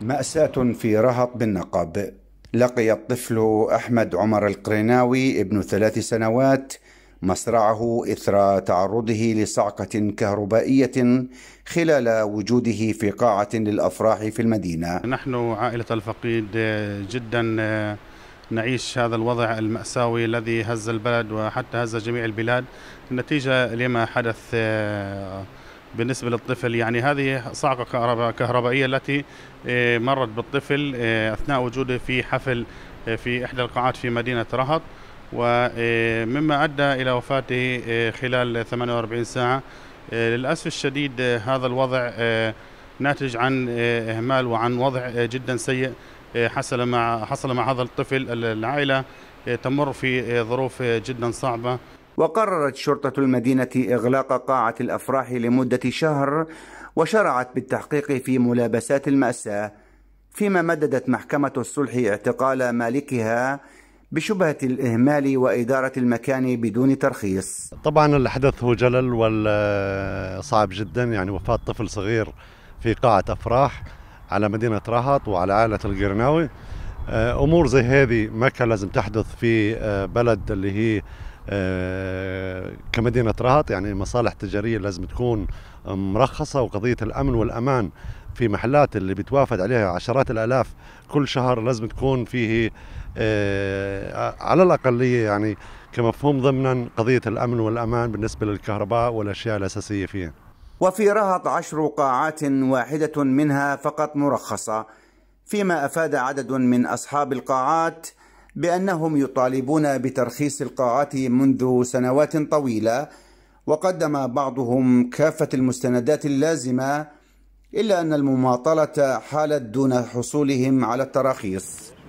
مأساة في رهط بالنقب لقي الطفل أحمد عمر القريناوي ابن ثلاث سنوات مصرعه إثر تعرضه لصعقة كهربائية خلال وجوده في قاعة للأفراح في المدينة نحن عائلة الفقيد جدا نعيش هذا الوضع المأساوي الذي هز البلد وحتى هز جميع البلاد نتيجة لما حدث بالنسبة للطفل يعني هذه صعقة كهربائية التي آه، مرت بالطفل آه، أثناء وجوده في حفل آه، في إحدى القاعات في مدينة رهط ومما أدى إلى وفاته خلال 48 ساعة للأسف الشديد هذا الوضع ناتج عن إهمال وعن وضع جدا سيء حصل مع حصل مع هذا الطفل العائلة تمر في ظروف جدا صعبة وقررت شرطة المدينة إغلاق قاعة الأفراح لمدة شهر وشرعت بالتحقيق في ملابسات المأساة فيما مددت محكمة الصلح اعتقال مالكها بشبهة الإهمال وإدارة المكان بدون ترخيص طبعا الحدث هو جلل وصعب جدا يعني وفاة طفل صغير في قاعة أفراح على مدينة رهط وعلى عائلة القرناوي أمور زي هذه ما كان لازم تحدث في بلد اللي هي آه، كمدينه رهط يعني المصالح التجاريه لازم تكون مرخصه وقضيه الامن والامان في محلات اللي بتوافد عليها عشرات الالاف كل شهر لازم تكون فيه آه، على الاقليه يعني كمفهوم ضمنا قضيه الامن والامان بالنسبه للكهرباء والاشياء الاساسيه فيها. وفي رهط عشر قاعات واحده منها فقط مرخصه فيما افاد عدد من اصحاب القاعات بأنهم يطالبون بترخيص القاعات منذ سنوات طويلة وقدم بعضهم كافة المستندات اللازمة إلا أن المماطلة حالت دون حصولهم على التراخيص